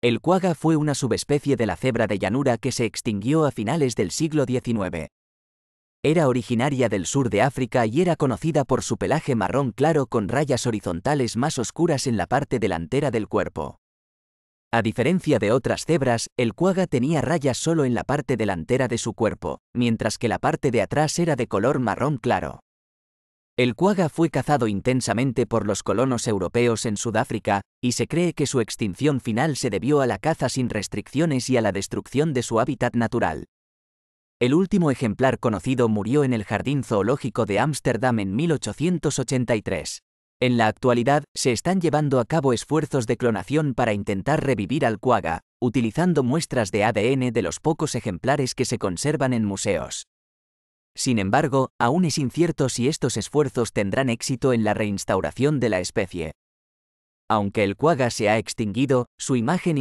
El cuaga fue una subespecie de la cebra de llanura que se extinguió a finales del siglo XIX. Era originaria del sur de África y era conocida por su pelaje marrón claro con rayas horizontales más oscuras en la parte delantera del cuerpo. A diferencia de otras cebras, el cuaga tenía rayas solo en la parte delantera de su cuerpo, mientras que la parte de atrás era de color marrón claro. El cuaga fue cazado intensamente por los colonos europeos en Sudáfrica, y se cree que su extinción final se debió a la caza sin restricciones y a la destrucción de su hábitat natural. El último ejemplar conocido murió en el Jardín Zoológico de Ámsterdam en 1883. En la actualidad, se están llevando a cabo esfuerzos de clonación para intentar revivir al cuaga, utilizando muestras de ADN de los pocos ejemplares que se conservan en museos. Sin embargo, aún es incierto si estos esfuerzos tendrán éxito en la reinstauración de la especie. Aunque el cuaga se ha extinguido, su imagen